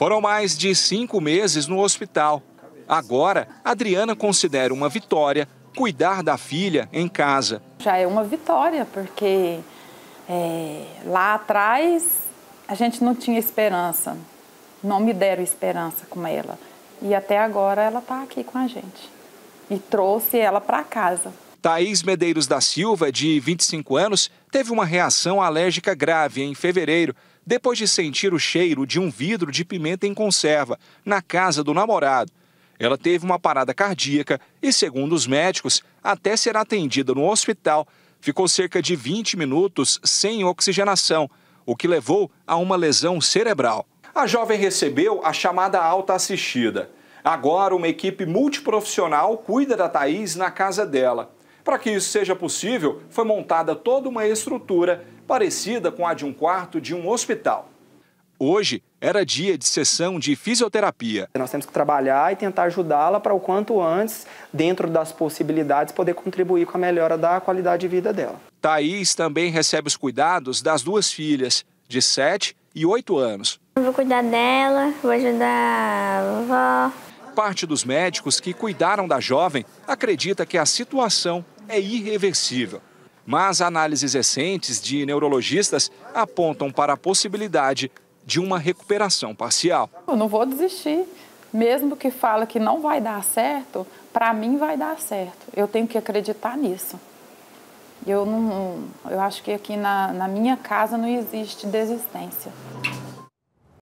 Foram mais de cinco meses no hospital. Agora, Adriana considera uma vitória cuidar da filha em casa. Já é uma vitória, porque é, lá atrás a gente não tinha esperança. Não me deram esperança com ela. E até agora ela está aqui com a gente. E trouxe ela para casa. Thaís Medeiros da Silva, de 25 anos, teve uma reação alérgica grave em fevereiro depois de sentir o cheiro de um vidro de pimenta em conserva na casa do namorado. Ela teve uma parada cardíaca e, segundo os médicos, até ser atendida no hospital, ficou cerca de 20 minutos sem oxigenação, o que levou a uma lesão cerebral. A jovem recebeu a chamada alta assistida. Agora, uma equipe multiprofissional cuida da Thaís na casa dela. Para que isso seja possível, foi montada toda uma estrutura parecida com a de um quarto de um hospital. Hoje era dia de sessão de fisioterapia. Nós temos que trabalhar e tentar ajudá-la para o quanto antes, dentro das possibilidades, poder contribuir com a melhora da qualidade de vida dela. Thaís também recebe os cuidados das duas filhas, de 7 e 8 anos. vou cuidar dela, vou ajudar a vovó, Parte dos médicos que cuidaram da jovem acredita que a situação é irreversível. Mas análises recentes de neurologistas apontam para a possibilidade de uma recuperação parcial. Eu não vou desistir. Mesmo que fala que não vai dar certo, para mim vai dar certo. Eu tenho que acreditar nisso. Eu, não, eu acho que aqui na, na minha casa não existe desistência.